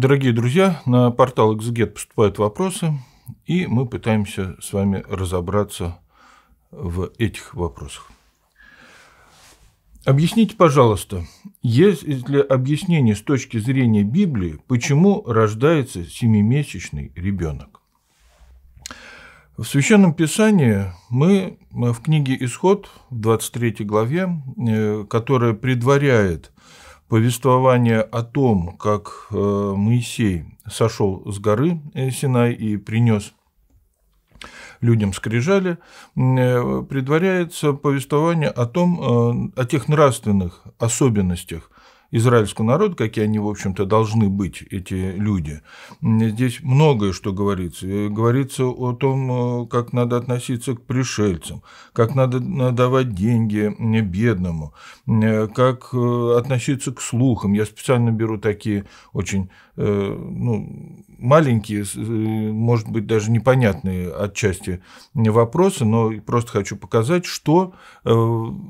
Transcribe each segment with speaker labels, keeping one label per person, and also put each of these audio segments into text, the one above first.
Speaker 1: Дорогие друзья, на портал Exget поступают вопросы, и мы пытаемся с вами разобраться в этих вопросах. Объясните, пожалуйста, есть ли объяснение с точки зрения Библии, почему рождается семимесячный ребенок? В Священном Писании мы э, в книге «Исход» в 23 главе, э, которая предваряет – повествование о том, как э, Моисей сошел с горы э, Синай и принес людям скрижали, э, предваряется повествование о том, о тех нравственных особенностях израильскому народу, какие они, в общем-то, должны быть, эти люди. Здесь многое, что говорится. Говорится о том, э, как надо относиться к пришельцам, как надо давать деньги бедному, э, как э, относиться к слухам. Я специально беру такие очень ну, маленькие, э, может быть, даже непонятные отчасти вопросы, но просто хочу показать, что э,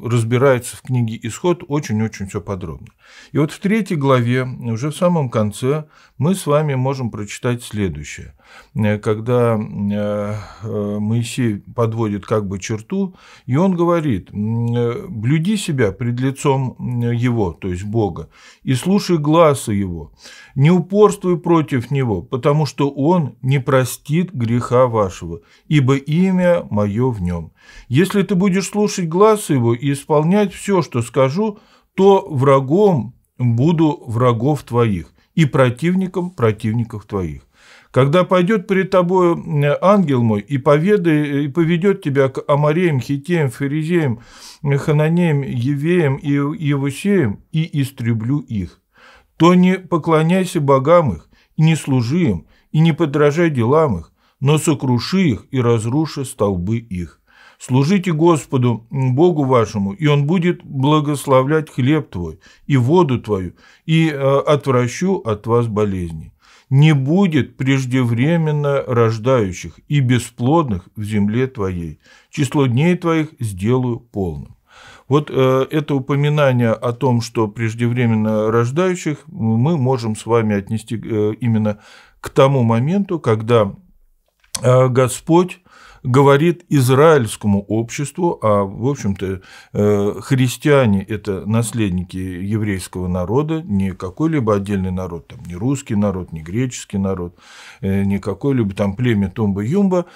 Speaker 1: разбирается в книге «Исход» очень-очень все подробно. И вот в третьей главе, уже в самом конце, мы с вами можем прочитать следующее. Э, когда Моисей подводит как бы черту, и он говорит, «Блюди себя пред лицом его, то есть Бога, и слушай глаза его, не упорствуй против него, потому что он не простит греха вашего, ибо имя мое в нем. Если ты будешь слушать глаз его и исполнять все, что скажу, то врагом буду врагов твоих и противником противников твоих. Когда пойдет перед тобою э, ангел мой и, поведай, э, и поведет тебя к Амареям, Хитеям, Ферезеям, Хананеям, Евеям и Евусеям, и истреблю их, то не поклоняйся богам их, и не служи им, и не подражай делам их, но сокруши их и разруши столбы их. Служите Господу, Богу вашему, и Он будет благословлять хлеб твой и воду твою, и э, отвращу от вас болезни. Не будет преждевременно рождающих и бесплодных в земле твоей. Число дней твоих сделаю полным. Вот э, это упоминание о том, что преждевременно рождающих мы можем с вами отнести э, именно к тому моменту, когда э, Господь говорит израильскому обществу, а, в общем-то, э, христиане – это наследники еврейского народа, не какой-либо отдельный народ, там, не русский народ, не греческий народ, э, не какой-либо там племя Тумба-Юмба, э,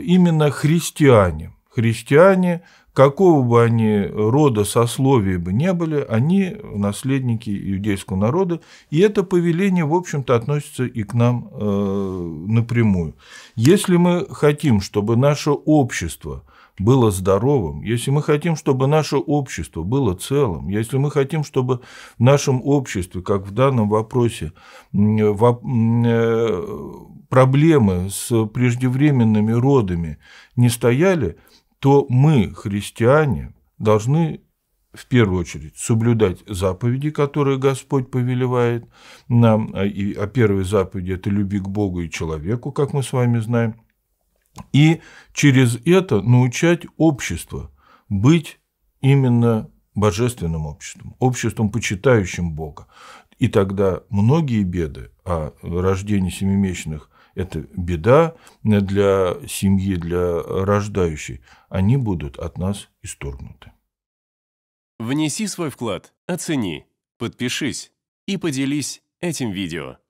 Speaker 1: именно христиане – христиане, какого бы они рода, сословия бы не были, они наследники иудейского народа, и это повеление, в общем-то, относится и к нам э, напрямую. Если мы хотим, чтобы наше общество было здоровым, если мы хотим, чтобы наше общество было целым, если мы хотим, чтобы в нашем обществе, как в данном вопросе, э, проблемы с преждевременными родами не стояли – то мы, христиане, должны в первую очередь соблюдать заповеди, которые Господь повелевает нам, а, а первая заповедь – это «люби к Богу и человеку», как мы с вами знаем, и через это научать общество быть именно божественным обществом, обществом, почитающим Бога. И тогда многие беды, а рождение семимесячных это беда для семьи, для рождающей, они будут от нас исторгнуты. Внеси свой вклад, оцени, подпишись и поделись этим видео.